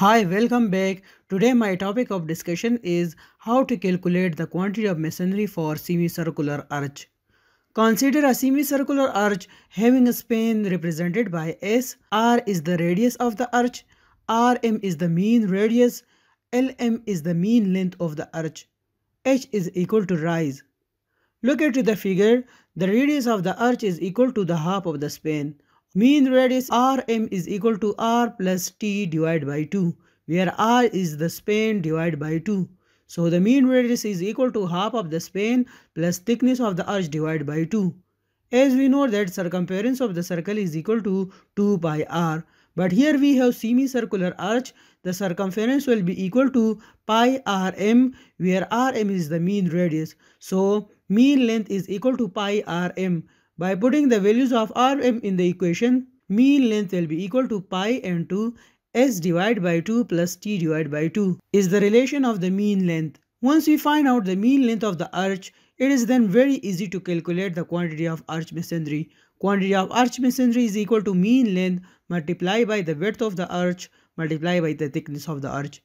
Hi, welcome back. Today my topic of discussion is how to calculate the quantity of masonry for semicircular arch. Consider a semicircular arch having a span represented by S. R is the radius of the arch, Rm is the mean radius, Lm is the mean length of the arch. H is equal to rise. Look at the figure. The radius of the arch is equal to the half of the span. Mean radius Rm is equal to R plus T divided by 2 where R is the span divided by 2. So the mean radius is equal to half of the span plus thickness of the arch divided by 2. As we know that circumference of the circle is equal to 2 pi r. But here we have semicircular arch. The circumference will be equal to pi rm where rm is the mean radius. So mean length is equal to pi rm by putting the values of Rm in the equation, mean length will be equal to pi into 2 s divided by 2 plus t divided by 2 is the relation of the mean length. Once we find out the mean length of the arch, it is then very easy to calculate the quantity of arch masonry. Quantity of arch masonry is equal to mean length multiplied by the width of the arch multiplied by the thickness of the arch.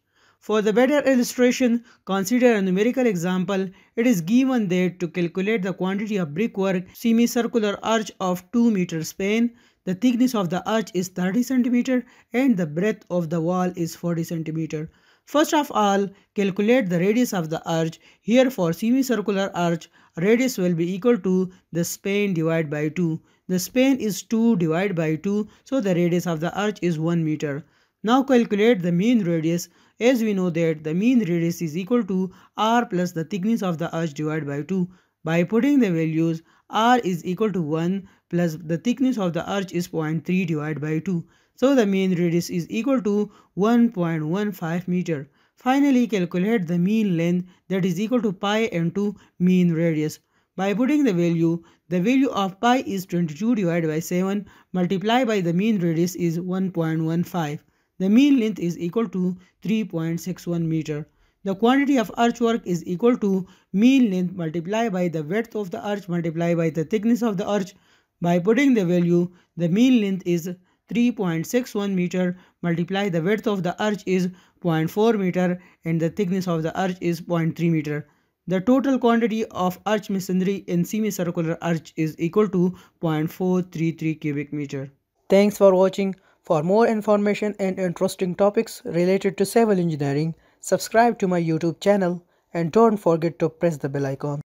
For the better illustration, consider a numerical example. It is given that to calculate the quantity of brickwork semicircular arch of 2 meter span, the thickness of the arch is 30 centimeter and the breadth of the wall is 40 centimeter. First of all, calculate the radius of the arch. Here for semicircular arch, radius will be equal to the span divided by 2. The span is 2 divided by 2, so the radius of the arch is 1 meter. Now calculate the mean radius as we know that the mean radius is equal to r plus the thickness of the arch divided by 2. By putting the values r is equal to 1 plus the thickness of the arch is 0.3 divided by 2. So the mean radius is equal to 1.15 meter. Finally calculate the mean length that is equal to pi and to mean radius. By putting the value, the value of pi is 22 divided by 7 multiplied by the mean radius is 1.15. The mean length is equal to 3.61 meter. The quantity of arch work is equal to mean length multiplied by the width of the arch multiplied by the thickness of the arch. By putting the value, the mean length is 3.61 meter multiply the width of the arch is 0.4 meter and the thickness of the arch is 0.3 meter. The total quantity of arch masonry in semicircular arch is equal to 0.433 cubic meter. Thanks for watching. For more information and interesting topics related to civil engineering, subscribe to my YouTube channel and don't forget to press the bell icon.